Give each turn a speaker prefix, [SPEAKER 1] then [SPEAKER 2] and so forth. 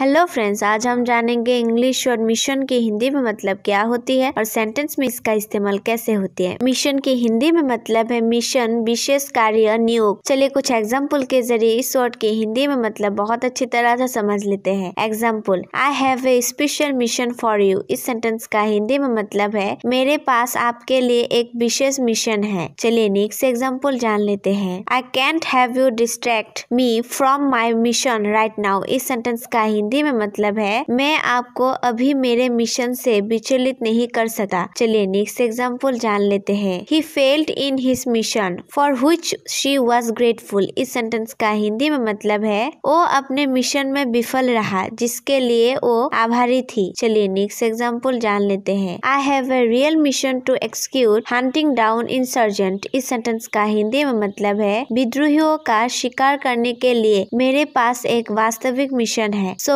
[SPEAKER 1] hello friends आज हम जानेंगे इंग्लिश और मिशन की हिंदी में मतलब क्या होती है और सेंटेंस में इसका इस्तेमाल कैसे होती है मिशन की हिंदी में मतलब है मिशन विशेष कार्य नियोग चलिए कुछ एग्जाम्पल के जरिए इस वर्ड के हिंदी में मतलब बहुत अच्छी तरह से समझ लेते हैं example I have a special mission for you इस सेंटेंस का हिंदी में मतलब है मेरे पास आपके लिए एक विशेष मिशन है चलिए नेक्स्ट एग्जाम्पल जान लेते हैं I can't have you distract me from my mission right now इस सेंटेंस का हिंदी हिंदी में मतलब है मैं आपको अभी मेरे मिशन से विचलित नहीं कर सका चलिए नेक्स्ट एग्जाम्पल जान लेते हैं he failed in his mission for which she was grateful इस सेंटेंस का हिंदी में मतलब है वो अपने मिशन में विफल रहा जिसके लिए वो आभारी थी चलिए नेक्स्ट एग्जाम्पल जान लेते हैं I have a real mission to execute hunting down insurgent इस सेंटेंस का हिंदी में मतलब है विद्रोहियों का शिकार करने के लिए मेरे पास एक वास्तविक मिशन है सो